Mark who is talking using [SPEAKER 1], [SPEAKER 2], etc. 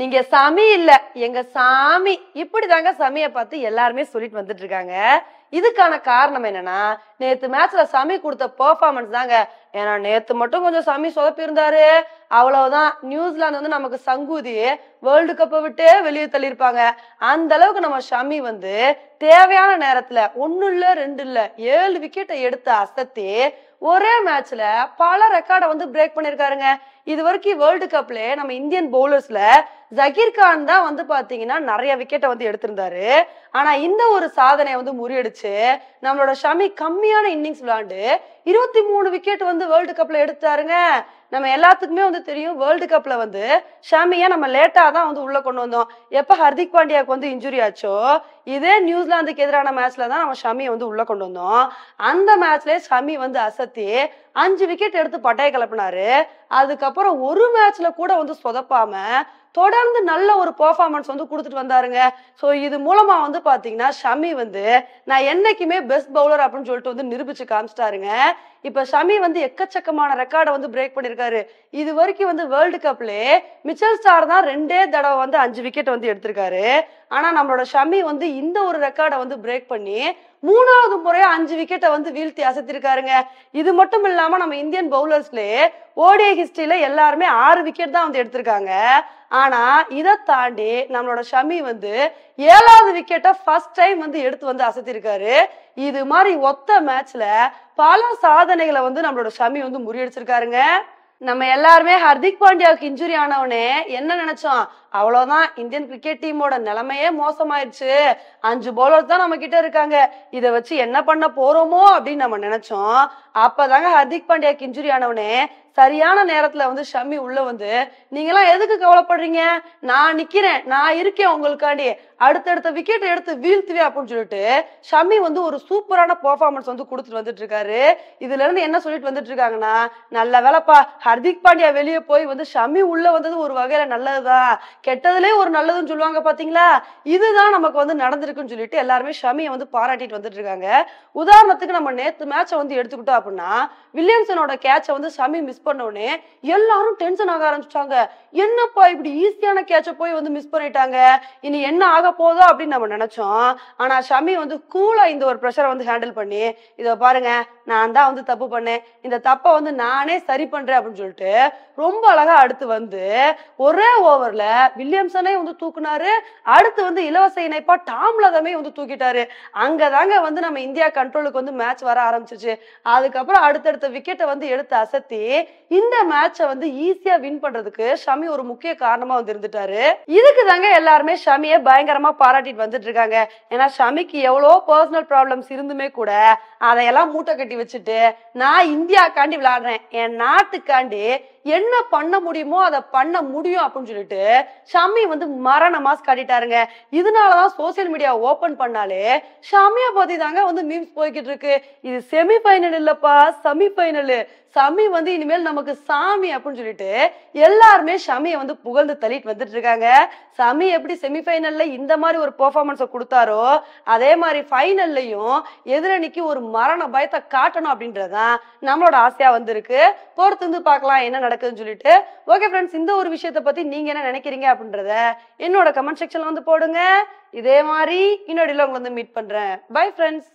[SPEAKER 1] நீங்க சாமி இல்ல எங்க சாமி இப்படிதாங்க சாமியை பார்த்து எல்லாருமே சொல்லிட்டு வந்துட்டு இருக்காங்க இதுக்கான காரணம் என்னன்னா நேத்து மேட்ச்ல சாமி கொடுத்த பெர்ஃபார்மன்ஸ் தாங்க ஏன்னா நேத்து மட்டும் கொஞ்சம் சாமி இருந்தாரு அவ்வளவுதான் நியூசிலாந்து வந்து நமக்கு சங்கூதி வேர்ல்டு கப்பை விட்டு வெளியே தள்ளியிருப்பாங்க அந்த அளவுக்கு நம்ம ஷமி வந்து தேவையான நேரத்துல ஒன்னு இல்ல ரெண்டு இல்ல ஏழு விக்கெட்டை எடுத்து அசத்தி ஒரே மேட்ச்ல பல ரெக்கார்டை வந்து பிரேக் பண்ணிருக்காருங்க இது வரைக்கும் வேர்ல்டு கப்ல நம்ம இந்தியன் பவுலர்ஸ்ல ஜகீர் கான் தான் வந்து பாத்தீங்கன்னா நிறைய விக்கெட்டை வந்து எடுத்திருந்தாரு ஆனா இந்த ஒரு சாதனையை வந்து முறியடிச்சு நம்மளோட ஷமி கம்மியான இன்னிங்ஸ் விளையாண்டு இருபத்தி மூணு விக்கெட் வந்து வேர்ல்டு கப்பில் எடுத்தாருங்க நம்ம எல்லாத்துக்குமே வந்து தெரியும் வேர்ல்டு கப்ல வந்து ஷாமியா நம்ம லேட்டா தான் வந்து உள்ள கொண்டு வந்தோம் எப்ப ஹர்திக் பாண்டியாவுக்கு வந்து இன்ஜுரி ஆச்சோ இதே நியூசிலாந்துக்கு எதிரான மேட்ச்ல தான் நம்ம ஷமியை வந்து உள்ள கொண்டு வந்தோம் அந்த மேட்ச்ல ஷமி வந்து அசத்தி அஞ்சு விக்கெட் எடுத்து பட்டையை கிளப்பினாரு அதுக்கப்புறம் ஒரு மேட்ச்ல கூட வந்து சொதப்பாம தொடர்ந்து நல்ல ஒரு பெர்ஃபார்மன்ஸ் வந்து கொடுத்துட்டு வந்தாருங்க ஸோ இது மூலமா வந்து பாத்தீங்கன்னா ஷமி வந்து நான் என்னைக்குமே பெஸ்ட் பவுலர் அப்படின்னு சொல்லிட்டு வந்து நிரூபிச்சு காமிச்சிட்டாருங்க இப்ப ஷமி வந்து எக்கச்சக்கமான ரெக்கார்டை வந்து பிரேக் பண்ணிருக்காரு எடுத்திருக்காரு இது வரைக்கும் வந்து வேர்ல்டு கப்ல மிச்சல் ஸ்டார் தான் ரெண்டே தடவை வந்து அஞ்சு விக்கெட் வந்து எடுத்திருக்காரு ஆனா நம்மளோட ஷமி வந்து இந்த ஒரு ரெக்கார்டை வந்து பிரேக் பண்ணி மூணாவது முறையா அஞ்சு விக்கெட்டை வந்து வீழ்த்தி அசைத்திருக்காருங்க இது மட்டும் இல்லாம நம்ம இந்தியன் பவுலர்ஸ்லயே ஓடிய ஹிஸ்டரியில எல்லாருமே ஆறு விக்கெட் தான் வந்து எடுத்திருக்காங்க ஆனா இதை தாண்டி நம்மளோட ஷமி வந்து ஏழாவது விக்கெட்டை ஃபர்ஸ்ட் டைம் வந்து எடுத்து வந்து அசைத்திருக்காரு இது மாதிரி ஒத்த மேட்ச்ல பல சாதனைகளை வந்து நம்மளோட ஷமி வந்து முறியடிச்சிருக்காருங்க நம்ம எல்லாருமே ஹர்திக் பாண்டியாவுக்கு இன்ஜுரி ஆனவனே என்ன நினைச்சோம் அவ்வளவுதான் இந்தியன் கிரிக்கெட் டீமோட நிலைமையே மோசமாயிருச்சு அஞ்சு பவுலர் தான் நம்ம கிட்ட இருக்காங்க இதை வச்சு என்ன பண்ண போறோமோ அப்படின்னு நம்ம நினைச்சோம் அப்பதாங்க ஹர்திக் பாண்டியாவுக்கு இன்ஜுரி ஆனவனே சரியான நேரத்துல வந்து ஷமி உள்ள வந்து எல்லாம் எதுக்கு கவலைப்படுறீங்க நான் நிக்கிறேன் நான் இருக்கேன் உங்களுக்காண்டி அடுத்தடுத்த விக்கெட் எடுத்து வீழ்த்துவே அப்படின்னு சொல்லிட்டு ஷமி வந்து ஒரு சூப்பரான பெர்ஃபார்மன்ஸ் வந்து கொடுத்துட்டு வந்துட்டு இருக்காரு இதுல இருந்து என்ன சொல்லிட்டு வந்துட்டு இருக்காங்கன்னா நல்ல வேலைப்பா ஹர்திக் பாண்டியா வெளியே போய் வந்து ஷமி உள்ள வந்தது ஒரு வகையில நல்லதுதான் கெட்டதுலே ஒரு நல்லதுன்னு சொல்லுவாங்க பாத்தீங்களா இதுதான் நமக்கு வந்து நடந்திருக்குன்னு சொல்லிட்டு எல்லாருமே ஷமியை வந்து பாராட்டிட்டு வந்துட்டு இருக்காங்க உதாரணத்துக்கு நம்ம நேத்து மேட்சை வந்து எடுத்துக்கிட்டோம் அப்படின்னா வில்லியம்சனோட கேட்சை வந்து ஷமி மிஸ் உடனே எல்லாரும் டென்ஷன் ஆக ஆரம்பிச்சாங்க என்னப்பா இப்படி ஈஸியான கேட்சை போய் வந்து மிஸ் பண்ணிட்டாங்க இனி என்ன ஆக போதோ அப்படின்னு நம்ம நினைச்சோம் ஆனா ஷமி வந்து கூலா இந்த ஒரு ப்ரெஷரை வந்து ஹேண்டில் பண்ணி இதை பாருங்க நான் தான் வந்து தப்பு பண்ணேன் இந்த தப்பை வந்து நானே சரி பண்றேன் அப்படின்னு சொல்லிட்டு ரொம்ப அழகா அடுத்து வந்து ஒரே ஓவர்ல வில்லியம்சனே வந்து தூக்குனாரு அடுத்து வந்து இலவச இணைப்பா டாம்லதமே வந்து தூக்கிட்டாரு அங்கதாங்க வந்து நம்ம இந்தியா கண்ட்ரோலுக்கு வந்து மேட்ச் வர ஆரம்பிச்சிச்சு அதுக்கப்புறம் அடுத்தடுத்த விக்கெட்டை வந்து எடுத்து அசத்தி இந்த மேட்சை வந்து ஈஸியா வின் பண்றதுக்கு ஷமி ஒரு முக்கிய காரணமா வந்து இருந்துட்டாரு இதுக்கு தாங்க எல்லாருமே ஷமிய பயங்கரமா பாராட்டிட்டு வந்துட்டு இருக்காங்க ஏன்னா ஷமிக்கு எவ்வளோ பர்சனல் ப்ராப்ளம்ஸ் இருந்துமே கூட அதையெல்லாம் மூட்டை கட்டி வச்சுட்டு நான் இந்தியாக்காண்டி விளையாடுறேன் என் நாட்டுக்காண்டி என்ன பண்ண முடியுமோ அதை பண்ண முடியும் அப்படின்னு சொல்லிட்டு ஷமி வந்து மரண மாஸ்க் காட்டிட்டாருங்க இதனாலதான் சோசியல் மீடியா ஓபன் பண்ணாலே ஷமியை பத்தி தாங்க வந்து மீம்ஸ் போய்கிட்டு இருக்கு இது செமி ஃபைனல் இல்லப்பா செமி பைனல் சமி வந்து இனிமேல் நமக்கு சாமி அப்படின்னு சொல்லிட்டு எல்லாருமே ஷமியை வந்து புகழ்ந்து தள்ளிட்டு வந்துட்டு இருக்காங்க சமி எப்படி செமி பைனல்ல இந்த மாதிரி ஒரு பெர்ஃபார்மன்ஸை கொடுத்தாரோ அதே மாதிரி ஃபைனல்லையும் எதிரணிக்கு ஒரு மரண பயத்தை காட்டணும் அப்படின்றதான் நம்மளோட ஆசையா வந்திருக்கு பொறுத்து வந்து பார்க்கலாம் என்ன நடக்குதுன்னு சொல்லிட்டு ஓகே ஃப்ரெண்ட்ஸ் இந்த ஒரு விஷயத்தை பத்தி நீங்க என்ன நினைக்கிறீங்க அப்படின்றத என்னோட கமெண்ட் செக்ஷன்ல வந்து போடுங்க இதே மாதிரி இன்னொரு உங்களை வந்து மீட் பண்றேன் பை ஃப்ரெண்ட்ஸ்